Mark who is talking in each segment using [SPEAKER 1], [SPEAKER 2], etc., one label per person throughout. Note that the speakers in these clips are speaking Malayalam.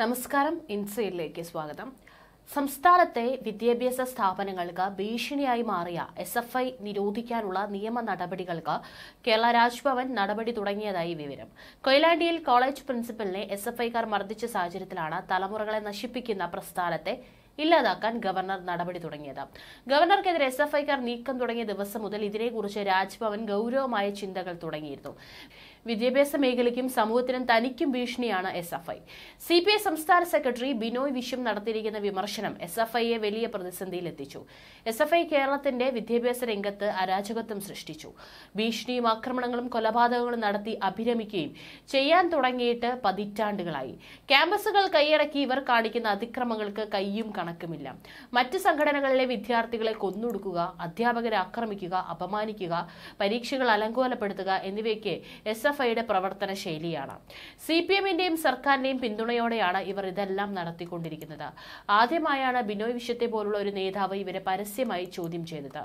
[SPEAKER 1] നമസ്കാരം ഇൻസൈഡിലേക്ക് സ്വാഗതം സംസ്ഥാനത്തെ വിദ്യാഭ്യാസ സ്ഥാപനങ്ങൾക്ക് ഭീഷണിയായി മാറിയ എസ് എഫ് ഐ നിരോധിക്കാനുള്ള നിയമ നടപടികൾക്ക് കേരള രാജ്ഭവൻ നടപടി തുടങ്ങിയതായി വിവരം കൊയിലാണ്ടിയിൽ കോളേജ് പ്രിൻസിപ്പലിനെ എസ് എഫ് ഐക്കാർ മർദ്ദിച്ച സാഹചര്യത്തിലാണ് തലമുറകളെ നശിപ്പിക്കുന്ന പ്രസ്ഥാനത്തെ ഇല്ലാതാക്കാൻ ഗവർണർ നടപടി തുടങ്ങിയത് ഗവർണർക്കെതിരെ എസ് എഫ് ഐക്കാർ നീക്കം തുടങ്ങിയ ദിവസം മുതൽ ഇതിനെക്കുറിച്ച് രാജ്ഭവൻ ഗൗരവമായ ചിന്തകൾ തുടങ്ങിയിരുന്നു വിദ്യാഭ്യാസ മേഖലയ്ക്കും സമൂഹത്തിനും തനിക്കും ഭീഷണിയാണ് S F I C P I സംസ്ഥാന സെക്രട്ടറി ബിനോയ് വിശ്വം നടത്തിയിരിക്കുന്ന വിമർശനം എസ് എഫ് ഐയെ വലിയ പ്രതിസന്ധിയിലെത്തിച്ചു എസ് എഫ് ഐ കേരളത്തിന്റെ വിദ്യാഭ്യാസ രംഗത്ത് അരാജകത്വം സൃഷ്ടിച്ചു ഭീഷണിയും ആക്രമണങ്ങളും കൊലപാതകങ്ങളും നടത്തി അഭിരമിക്കുകയും ചെയ്യാൻ തുടങ്ങിയിട്ട് പതിറ്റാണ്ടുകളായി ക്യാമ്പസുകൾ കൈയടക്കി ഇവർ കാണിക്കുന്ന അതിക്രമങ്ങൾക്ക് കയ്യും കണക്കുമില്ല മറ്റ് സംഘടനകളിലെ വിദ്യാർത്ഥികളെ കൊന്നൊടുക്കുക അധ്യാപകരെ ആക്രമിക്കുക അപമാനിക്കുക പരീക്ഷകൾ അലങ്കോലപ്പെടുത്തുക എന്നിവയ്ക്ക് എസ് ഡിവൈഎഫ്ഐയുടെ പ്രവർത്തന ശൈലിയാണ് സി പി എമ്മിന്റെയും സർക്കാരിന്റെയും പിന്തുണയോടെയാണ് ഇവർ ഇതെല്ലാം നടത്തിക്കൊണ്ടിരിക്കുന്നത് ആദ്യമായാണ് ബിനോയ് വിശ്വത്തെ പോലുള്ള ഒരു നേതാവ് ഇവരെ പരസ്യമായി ചോദ്യം ചെയ്തത്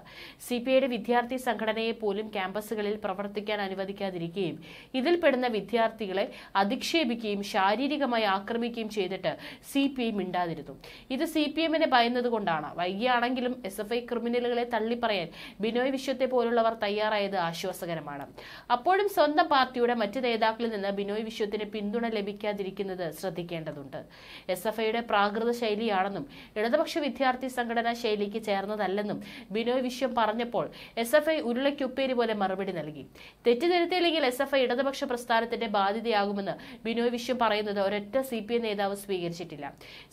[SPEAKER 1] സി പി ഐയുടെ വിദ്യാർത്ഥി സംഘടനയെ പോലും ക്യാമ്പസുകളിൽ പ്രവർത്തിക്കാൻ അനുവദിക്കാതിരിക്കുകയും ഇതിൽ വിദ്യാർത്ഥികളെ അധിക്ഷേപിക്കുകയും ശാരീരികമായി ആക്രമിക്കുകയും ചെയ്തിട്ട് സി പി ഐ മിണ്ടാതിരുന്നു ഇത് സി പി എമ്മിനെ ഭയന്നതുകൊണ്ടാണ് വൈകിയാണെങ്കിലും എസ് എഫ് ഐ ക്രിമിനലുകളെ തള്ളിപ്പറയാൻ ബിനോയ് വിശ്വത്തെ പോലുള്ളവർ തയ്യാറായത് ആശ്വാസകരമാണ് അപ്പോഴും സ്വന്തം പാർട്ടി പാർട്ടിയുടെ മറ്റ് നേതാക്കളിൽ നിന്ന് ബിനോയ് വിശ്വത്തിന് പിന്തുണ ലഭിക്കാതിരിക്കുന്നത് ശ്രദ്ധിക്കേണ്ടതുണ്ട് എസ് എഫ് ഐയുടെ പ്രാകൃത ശൈലിയാണെന്നും ഇടതുപക്ഷ വിദ്യാർത്ഥി സംഘടനാ ശൈലിക്ക് ചേർന്നതല്ലെന്നും ബിനോയ് വിശ്വം പറഞ്ഞപ്പോൾ എസ് എഫ് ഐ ഉരുളയ്ക്കുപ്പേരി പോലെ മറുപടി നൽകി തെറ്റിദ്ധരുത്തിയില്ലെങ്കിൽ എസ് എഫ് ഐ ഇടതുപക്ഷ പ്രസ്ഥാനത്തിന്റെ ബാധ്യതയാകുമെന്ന് ബിനോയ് വിശ്വം പറയുന്നത് ഒരൊറ്റ സി പി ഐ നേതാവ് സ്വീകരിച്ചിട്ടില്ല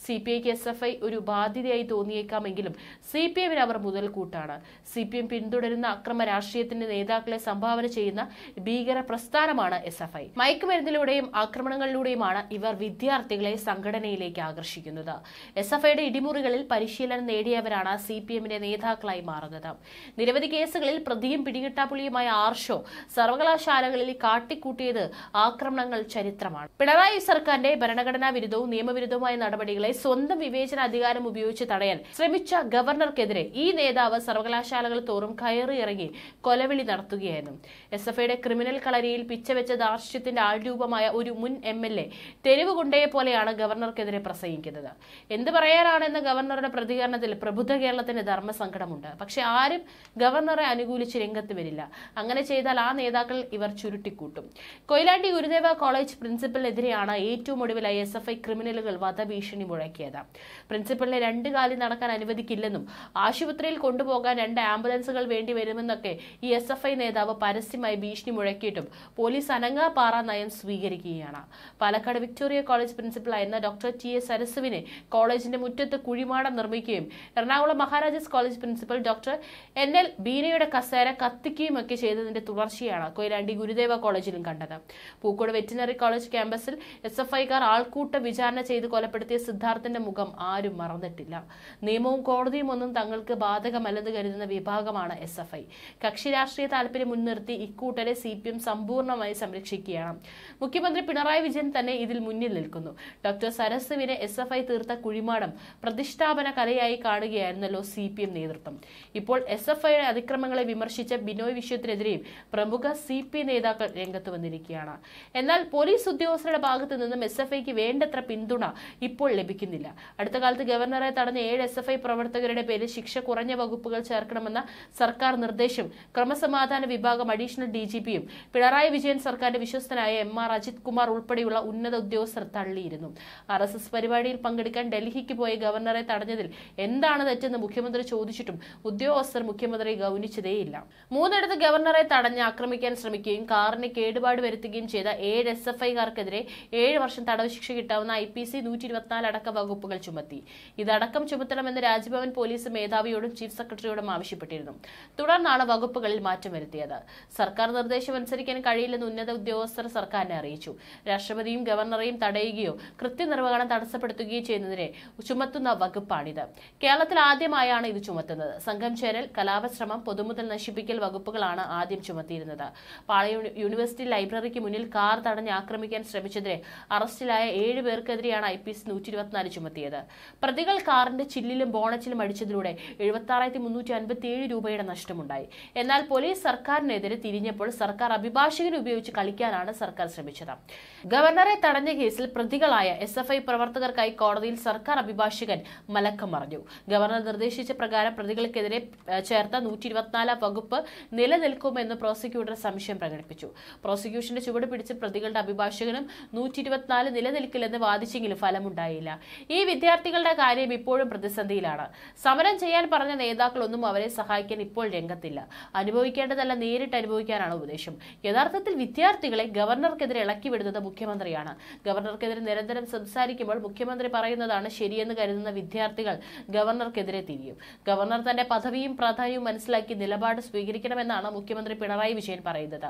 [SPEAKER 1] സി പി ഐക്ക് എസ് എഫ് ഐ ഒരു ബാധ്യതയായി തോന്നിയേക്കാമെങ്കിലും സി പി എമ്മിന് അവർ മുതൽക്കൂട്ടാണ് സി പി എം പിന്തുടരുന്ന അക്രമ രാഷ്ട്രീയത്തിന്റെ നേതാക്കളെ സംഭാവന ചെയ്യുന്ന ഭീകര പ്രസ്ഥാനം കേന്ദ്രമാണ് എസ് എഫ് ഐ മയക്കുമരുന്നിലൂടെയും ആക്രമണങ്ങളിലൂടെയുമാണ് ഇവർ വിദ്യാർത്ഥികളെ സംഘടനയിലേക്ക് ആകർഷിക്കുന്നത് എസ് എഫ് ഐയുടെ ഇടിമുറികളിൽ പരിശീലനം നേടിയവരാണ് സി പി എമ്മിന്റെ നേതാക്കളായി മാറുന്നത് നിരവധി കേസുകളിൽ പ്രതിയും പിടികിട്ടാപ്പുളിയുമായ ആർഷോ സർവകലാശാലകളിൽ കാട്ടിക്കൂട്ടിയത് ആക്രമണങ്ങൾ ചരിത്രമാണ് പിണറായി സർക്കാരിന്റെ ഭരണഘടനാ വിരുദ്ധവും നിയമവിരുദ്ധവുമായ നടപടികളെ സ്വന്തം വിവേചനാധികാരം ഉപയോഗിച്ച് തടയാൻ ശ്രമിച്ച ഗവർണർക്കെതിരെ ഈ നേതാവ് സർവകലാശാലകൾ തോറും കയറി ഇറങ്ങി കൊലവിളി നടത്തുകയായിരുന്നു എസ് എഫ് ഐയുടെ ക്രിമിനൽ കളരിയിൽ പി പിച്ചവെച്ച ധാർഷ്ട്യത്തിന്റെ ആൾരൂപമായ ഒരു മുൻ എം എൽ എ തെരുവ് കൊണ്ടേ പോലെയാണ് ഗവർണർക്കെതിരെ പ്രസംഗിക്കുന്നത് എന്ത് പറയാനാണെന്ന് ഗവർണറുടെ പ്രതികരണത്തിൽ പ്രബുദ്ധ കേരളത്തിന്റെ ധർമ്മസങ്കടമുണ്ട് പക്ഷെ ആരും ഗവർണറെ അനുകൂലിച്ച് രംഗത്ത് വരില്ല അങ്ങനെ ചെയ്താൽ ആ നേതാക്കൾ ഇവർ ചുരുട്ടിക്കൂട്ടും കൊയിലാണ്ടി ഗുരുദേവ കോളേജ് പ്രിൻസിപ്പലിനെതിരെയാണ് ഏറ്റവും ഒടുവിലായി എസ് എഫ് ഐ ക്രിമിനലുകൾ വധഭീഷണി മുഴക്കിയത് പ്രിൻസിപ്പലിനെ രണ്ട് കാലിൽ നടക്കാൻ അനുവദിക്കില്ലെന്നും ആശുപത്രിയിൽ കൊണ്ടുപോകാൻ രണ്ട് ആംബുലൻസുകൾ വേണ്ടി വരുമെന്നൊക്കെ ഈ എസ് നേതാവ് പരസ്യമായി ഭീഷണി മുഴക്കിയിട്ടും പോലീസ് അനങ്ങാപാറ നയം സ്വീകരിക്കുകയാണ് പാലക്കാട് വിക്ടോറിയ കോളേജ് പ്രിൻസിപ്പളായിരുന്ന ഡോക്ടർ ടി എസ് സരസുവിനെ കോളേജിന്റെ മുറ്റത്ത് കുഴിമാടം നിർമ്മിക്കുകയും Ernakulam Maharajas college principal doctor N L ബീനയുടെ കസേര കത്തിക്കുകയും ഒക്കെ ചെയ്തതിന്റെ തുടർച്ചയാണ് കൊയിലാണ്ടി ഗുരുദേവ കോളേജിലും കണ്ടത് പൂക്കോട് വെറ്റിനറി കോളേജ് ക്യാമ്പസിൽ എസ് എഫ് ഐക്കാർ ആൾക്കൂട്ട വിചാരണ ചെയ്ത് കൊലപ്പെടുത്തിയ സിദ്ധാർത്ഥന്റെ മുഖം ആരും മറന്നിട്ടില്ല നിയമവും കോടതിയും ഒന്നും തങ്ങൾക്ക് ബാധകമല്ലെന്ന് കരുതുന്ന വിഭാഗമാണ് എസ് എഫ് ഐ കക്ഷി രാഷ്ട്രീയ താല്പര്യം മുൻനിർത്തി ഇക്കൂട്ടരെ സി പി എം സമ്പൂർണ്ണ പൂർണ്ണമായി സംരക്ഷിക്കുകയാണ് മുഖ്യമന്ത്രി പിണറായി വിജയൻ തന്നെ ഇതിൽ മുന്നിൽ നിൽക്കുന്നു ഡോക്ടർ സരസുവിനെ എസ് എഫ് ഐ തീർത്ത കുഴിമാടം പ്രതിഷ്ഠാപന കലയായി കാണുകയായിരുന്നല്ലോ സി പി എം നേതൃത്വം ഇപ്പോൾ എസ് എഫ് ഐയുടെ അതിക്രമങ്ങളെ വിമർശിച്ച ബിനോയ് വിശ്വത്തിനെതിരെയും പ്രമുഖ സി പി നേതാക്കൾ രംഗത്ത് വന്നിരിക്കുകയാണ് എന്നാൽ പോലീസ് ഉദ്യോഗസ്ഥരുടെ ഭാഗത്ത് നിന്നും എസ് എഫ് ഐക്ക് വേണ്ടത്ര പിന്തുണ ഇപ്പോൾ ലഭിക്കുന്നില്ല അടുത്ത കാലത്ത് ഗവർണറെ തടഞ്ഞ ഏഴ് എസ് എഫ് ഐ പ്രവർത്തകരുടെ പേരിൽ ശിക്ഷ കുറഞ്ഞ വകുപ്പുകൾ ചേർക്കണമെന്ന സർക്കാർ നിർദ്ദേശം ക്രമസമാധാന വിഭാഗം അഡീഷണൽ ഡി ജി പിയും പിണറായി വിജയൻ വിജയൻ സർക്കാരിന്റെ വിശ്വസ്തനായ എം ആർ അജിത് കുമാർ ഉൾപ്പെടെയുള്ള ഉന്നത ഉദ്യോഗസ്ഥർ തള്ളിയിരുന്നു ആർ എസ് എസ് പരിപാടിയിൽ പങ്കെടുക്കാൻ ഡൽഹിക്ക് പോയ ഗവർണറെ തടഞ്ഞതിൽ എന്താണ് തെറ്റെന്ന് മുഖ്യമന്ത്രി ചോദിച്ചിട്ടും ഉദ്യോഗസ്ഥർ മുഖ്യമന്ത്രി ഗൗനിച്ചതേയില്ല മൂന്നിടത്ത് ഗവർണറെ തടഞ്ഞ് ആക്രമിക്കാൻ ശ്രമിക്കുകയും കാറിന് കേടുപാട് വരുത്തുകയും ചെയ്ത ഏഴ് എസ് എഫ് ഐക്കാർക്കെതിരെ ഏഴ് വർഷം തടവ് ശിക്ഷ കിട്ടാവുന്ന ഐ പി സി നൂറ്റി ഇരുപത്തിനാല് അടക്കം വകുപ്പുകൾ ചുമത്തി ഇതടക്കം ചുമത്തണമെന്ന് രാജ്ഭവൻ പോലീസ് മേധാവിയോടും ചീഫ് സെക്രട്ടറിയോടും ആവശ്യപ്പെട്ടിരുന്നു തുടർന്നാണ് വകുപ്പുകളിൽ മാറ്റം വരുത്തിയത് സർക്കാർ നിർദ്ദേശം അനുസരിക്കാൻ കഴിയില്ല കഴിയില്ലെന്ന് ഉന്നത ഉദ്യോഗസ്ഥർ സർക്കാരിനെ അറിയിച്ചു രാഷ്ട്രപതിയും ഗവർണറെയും തടയുകയോ കൃത്യനിർവഹണം തടസ്സപ്പെടുത്തുകയോ ചെയ്യുന്നതിനെ ചുമത്തുന്ന വകുപ്പാണിത് കേരളത്തിൽ ആദ്യമായാണ് ഇത് ചുമത്തുന്നത് സംഘം ചേരൽ കലാപശ്രമം പൊതുമുതൽ നശിപ്പിക്കൽ വകുപ്പുകളാണ് ആദ്യം ചുമത്തിയിരുന്നത് പാളയ യൂണിവേഴ്സിറ്റി ലൈബ്രറിക്ക് മുന്നിൽ കാർ തടഞ്ഞ് ആക്രമിക്കാൻ ശ്രമിച്ചതിനെ അറസ്റ്റിലായ ഏഴ് പേർക്കെതിരെയാണ് ഐ പി എസ് നൂറ്റി ഇരുപത്തിനാല് ചുമത്തിയത് പ്രതികൾ കാറിന്റെ ചില്ലിലും ബോണറ്റിലും അടിച്ചതിലൂടെ എഴുപത്താറായിരത്തി മുന്നൂറ്റി ഏഴ് രൂപയുടെ നഷ്ടമുണ്ടായി എന്നാൽ പോലീസ് സർക്കാരിനെതിരെ തിരിഞ്ഞപ്പോൾ സർക്കാർ അഭിഭാഷകൻ ഉപയോഗിച്ച് കളിക്കാനാണ് സർക്കാർ ശ്രമിച്ചത് ഗവർണറെ തടഞ്ഞ കേസിൽ പ്രതികളായ എസ് എഫ് ഐ പ്രവർത്തകർക്കായി കോടതിയിൽ സർക്കാർ അഭിഭാഷകൻ മലക്കം മറിഞ്ഞു ഗവർണർ നിർദ്ദേശിച്ച പ്രകാരം പ്രതികൾക്കെതിരെ ചേർത്ത നൂറ്റി ഇരുപത്തിനാലാം വകുപ്പ് നിലനിൽക്കുമെന്ന് പ്രോസിക്യൂട്ടർ സംശയം പ്രകടിപ്പിച്ചു പ്രോസിക്യൂഷന്റെ ചുവട് പിടിച്ച് പ്രതികളുടെ അഭിഭാഷകനും നൂറ്റി ഇരുപത്തിനാല് നിലനിൽക്കില്ലെന്ന് വാദിച്ചെങ്കിലും ഫലമുണ്ടായില്ല ഈ വിദ്യാർത്ഥികളുടെ കാര്യം ഇപ്പോഴും പ്രതിസന്ധിയിലാണ് സമരം ചെയ്യാൻ പറഞ്ഞ നേതാക്കളൊന്നും അവരെ സഹായിക്കാൻ ഇപ്പോൾ രംഗത്തില്ല അനുഭവിക്കേണ്ടതല്ല നേരിട്ട് അനുഭവിക്കാനാണ് ഉപദേശം യഥാർത്ഥത്തിൽ വിദ്യാർത്ഥികളെ ഗവർണർക്കെതിരെ വിടുന്നത് മുഖ്യമന്ത്രിയാണ് ഗവർണർക്കെതിരെ നിരന്തരം സംസാരിക്കുമ്പോൾ മുഖ്യമന്ത്രി പറയുന്നതാണ് ശരിയെന്ന് കരുതുന്ന വിദ്യാർത്ഥികൾ ഗവർണർക്കെതിരെ തിരിയും ഗവർണർ തന്റെ പദവിയും പ്രാധാന്യവും മനസ്സിലാക്കി നിലപാട് സ്വീകരിക്കണമെന്നാണ് മുഖ്യമന്ത്രി പിണറായി വിജയൻ പറയുന്നത്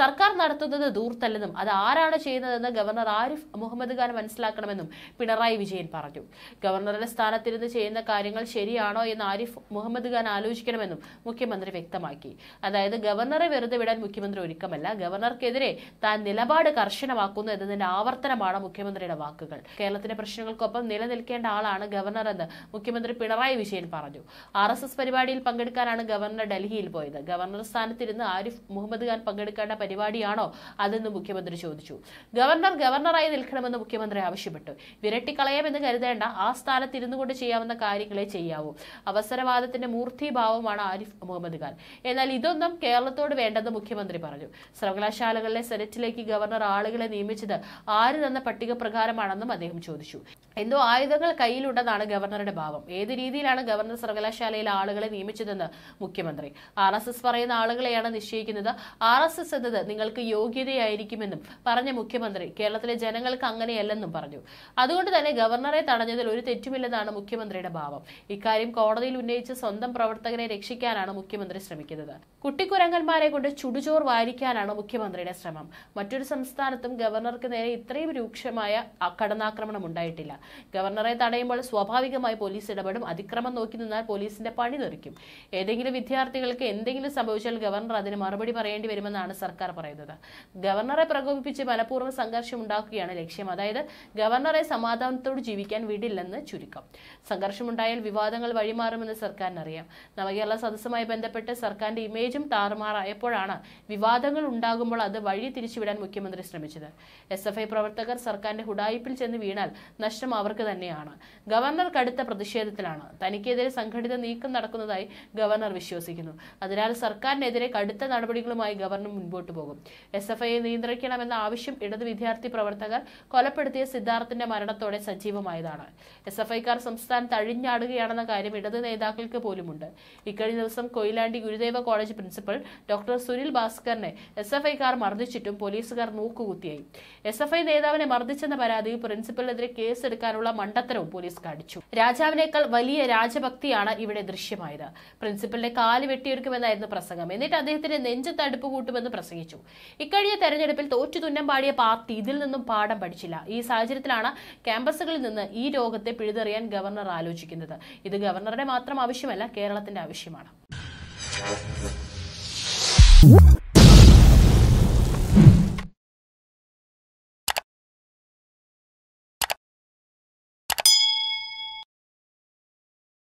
[SPEAKER 1] സർക്കാർ നടത്തുന്നത് ദൂർത്തല്ലെന്നും അത് ആരാണ് ചെയ്യുന്നതെന്ന് ഗവർണർ ആരിഫ് മുഹമ്മദ് ഖാൻ മനസ്സിലാക്കണമെന്നും പിണറായി വിജയൻ പറഞ്ഞു ഗവർണറുടെ സ്ഥാനത്തിരുന്ന് ചെയ്യുന്ന കാര്യങ്ങൾ ശരിയാണോ എന്ന് ആരിഫ് മുഹമ്മദ് ഖാൻ ആലോചിക്കണമെന്നും മുഖ്യമന്ത്രി വ്യക്തമാക്കി അതായത് ഗവർണറെ വെറുതെ വിടാൻ മുഖ്യമന്ത്രി ഒരുക്കമല്ല ഗവർണർ തുടർന്നവർക്കെതിരെ താൻ നിലപാട് കർശനമാക്കുന്നു എന്നതിന്റെ ആവർത്തനമാണ് മുഖ്യമന്ത്രിയുടെ വാക്കുകൾ കേരളത്തിന്റെ പ്രശ്നങ്ങൾക്കൊപ്പം നിലനിൽക്കേണ്ട ആളാണ് ഗവർണർ എന്ന് മുഖ്യമന്ത്രി പിണറായി വിജയൻ പറഞ്ഞു ആർ എസ് എസ് പരിപാടിയിൽ പങ്കെടുക്കാനാണ് ഗവർണർ ഡൽഹിയിൽ പോയത് ഗവർണർ സ്ഥാനത്തിരുന്ന് ആരിഫ് മുഹമ്മദ് ഖാൻ പങ്കെടുക്കേണ്ട പരിപാടിയാണോ അതെന്ന് മുഖ്യമന്ത്രി ചോദിച്ചു ഗവർണർ ഗവർണറായി നിൽക്കണമെന്ന് മുഖ്യമന്ത്രി ആവശ്യപ്പെട്ടു വിരട്ടിക്കളയാമെന്ന് കരുതേണ്ട ആ സ്ഥാനത്തിരുന്നു കൊണ്ട് ചെയ്യാവുന്ന കാര്യങ്ങളെ ചെയ്യാവൂ അവസരവാദത്തിന്റെ മൂർത്തിഭാവമാണ് ആരിഫ് മുഹമ്മദ് ഖാൻ എന്നാൽ ഇതൊന്നും കേരളത്തോട് വേണ്ടെന്ന് മുഖ്യമന്ത്രി പറഞ്ഞു സർവകലാശാല സർവകലാശാലകളിലെ സെനറ്റിലേക്ക് ഗവർണർ ആളുകളെ നിയമിച്ചത് ആര് തന്ന പട്ടിക പ്രകാരമാണെന്നും അദ്ദേഹം ചോദിച്ചു എന്തോ ആയുധങ്ങൾ കയ്യിലുണ്ടെന്നാണ് ഗവർണറുടെ ഭാവം ഏത് രീതിയിലാണ് ഗവർണർ സർവകലാശാലയിൽ ആളുകളെ നിയമിച്ചതെന്ന് മുഖ്യമന്ത്രി ആർ എസ് എസ് പറയുന്ന ആളുകളെയാണ് നിശ്ചയിക്കുന്നത് ആർ എസ് എസ് എന്നത് നിങ്ങൾക്ക് യോഗ്യതയായിരിക്കുമെന്നും പറഞ്ഞ മുഖ്യമന്ത്രി കേരളത്തിലെ ജനങ്ങൾക്ക് അങ്ങനെയല്ലെന്നും പറഞ്ഞു അതുകൊണ്ട് തന്നെ ഗവർണറെ തടഞ്ഞതിൽ ഒരു തെറ്റുമില്ലെന്നാണ് മുഖ്യമന്ത്രിയുടെ ഭാവം ഇക്കാര്യം കോടതിയിൽ ഉന്നയിച്ച് സ്വന്തം പ്രവർത്തകരെ രക്ഷിക്കാനാണ് മുഖ്യമന്ത്രി ശ്രമിക്കുന്നത് കുട്ടിക്കുരങ്ങന്മാരെ കൊണ്ട് ചുടുചോർ വാരിക്കാനാണ് മുഖ്യമന്ത്രി മുഖ്യമന്ത്രിയുടെ ശ്രമം മറ്റൊരു സംസ്ഥാനത്തും ഗവർണർക്ക് നേരെ ഇത്രയും രൂക്ഷമായ കടന്നാക്രമണം ഉണ്ടായിട്ടില്ല ഗവർണറെ തടയുമ്പോൾ സ്വാഭാവികമായി പോലീസ് ഇടപെടും അതിക്രമം നോക്കി നിന്നാൽ പോലീസിന്റെ പണി തെറിക്കും ഏതെങ്കിലും വിദ്യാർത്ഥികൾക്ക് എന്തെങ്കിലും സംഭവിച്ചാൽ ഗവർണർ അതിന് മറുപടി പറയേണ്ടി വരുമെന്നാണ് സർക്കാർ പറയുന്നത് ഗവർണറെ പ്രകോപിപ്പിച്ച് മനഃപൂർവ്വം സംഘർഷം ഉണ്ടാക്കുകയാണ് ലക്ഷ്യം അതായത് ഗവർണറെ സമാധാനത്തോട് ജീവിക്കാൻ വിടില്ലെന്ന് ചുരുക്കം സംഘർഷമുണ്ടായാൽ വിവാദങ്ങൾ വഴിമാറുമെന്ന് സർക്കാരിനറിയാം നവകേരള സദസ്സുമായി ബന്ധപ്പെട്ട് സർക്കാരിന്റെ ഇമേജും താറുമാറായപ്പോഴാണ് വിവാദങ്ങൾ ഉണ്ടാകും നോക്കുമ്പോൾ അത് വഴി തിരിച്ചുവിടാൻ മുഖ്യമന്ത്രി ശ്രമിച്ചത് എസ് എഫ് ഐ പ്രവർത്തകർ സർക്കാരിന്റെ ഹുഡായിപ്പിൽ ചെന്ന് വീണാൽ നഷ്ടം അവർക്ക് തന്നെയാണ് ഗവർണർ കടുത്ത പ്രതിഷേധത്തിലാണ് തനിക്കെതിരെ സംഘടിത നീക്കം നടക്കുന്നതായി ഗവർണർ വിശ്വസിക്കുന്നു അതിനാൽ സർക്കാരിനെതിരെ കടുത്ത നടപടികളുമായി ഗവർണർ മുൻപോട്ട് പോകും എസ് എഫ് ഐയെ നിയന്ത്രിക്കണമെന്ന ആവശ്യം ഇടത് വിദ്യാർത്ഥി പ്രവർത്തകർ കൊലപ്പെടുത്തിയ സിദ്ധാർത്ഥിന്റെ മരണത്തോടെ സജീവമായതാണ് എസ് എഫ് ഐക്കാർ സംസ്ഥാനത്ത് അഴിഞ്ഞാടുകയാണെന്ന കാര്യം ഇടത് നേതാക്കൾക്ക് പോലുമുണ്ട് ഇക്കഴിഞ്ഞ ദിവസം Koyilandy Gurudeva college principal doctor Sunil ഭാസ്കറിനെ എസ് എഫ് ഐ കാർ മർദ്ദിച്ചിട്ടും പോലീസുകാർ നോക്കുകുത്തിയായി എസ് എഫ് ഐ നേതാവിനെ മർദ്ദിച്ചെന്ന പരാതിയിൽ പ്രിൻസിപ്പലിനെതിരെ കേസെടുക്കാനുള്ള മണ്ടത്തരവും പോലീസ് കാണിച്ചു രാജാവിനേക്കാൾ വലിയ രാജഭക്തിയാണ് ഇവിടെ ദൃശ്യമായത് പ്രിൻസിപ്പലിന്റെ കാല് വെട്ടിയെടുക്കുമെന്നായിരുന്നു പ്രസംഗം എന്നിട്ട് അദ്ദേഹത്തിന്റെ നെഞ്ചത്ത് അടുപ്പ് കൂട്ടുമെന്ന് പ്രസംഗിച്ചു ഇക്കഴിഞ്ഞ തെരഞ്ഞെടുപ്പിൽ തോറ്റു തുന്നം പാടിയ പാർട്ടി ഇതിൽ നിന്നും പാഠം പഠിച്ചില്ല ഈ സാഹചര്യത്തിലാണ് ക്യാമ്പസുകളിൽ നിന്ന് ഈ രോഗത്തെ പിഴുതെറിയാൻ ഗവർണർ ആലോചിക്കുന്നത് ഇത് ഗവർണറുടെ മാത്രം ആവശ്യമല്ല കേരളത്തിന്റെ ആവശ്യമാണ്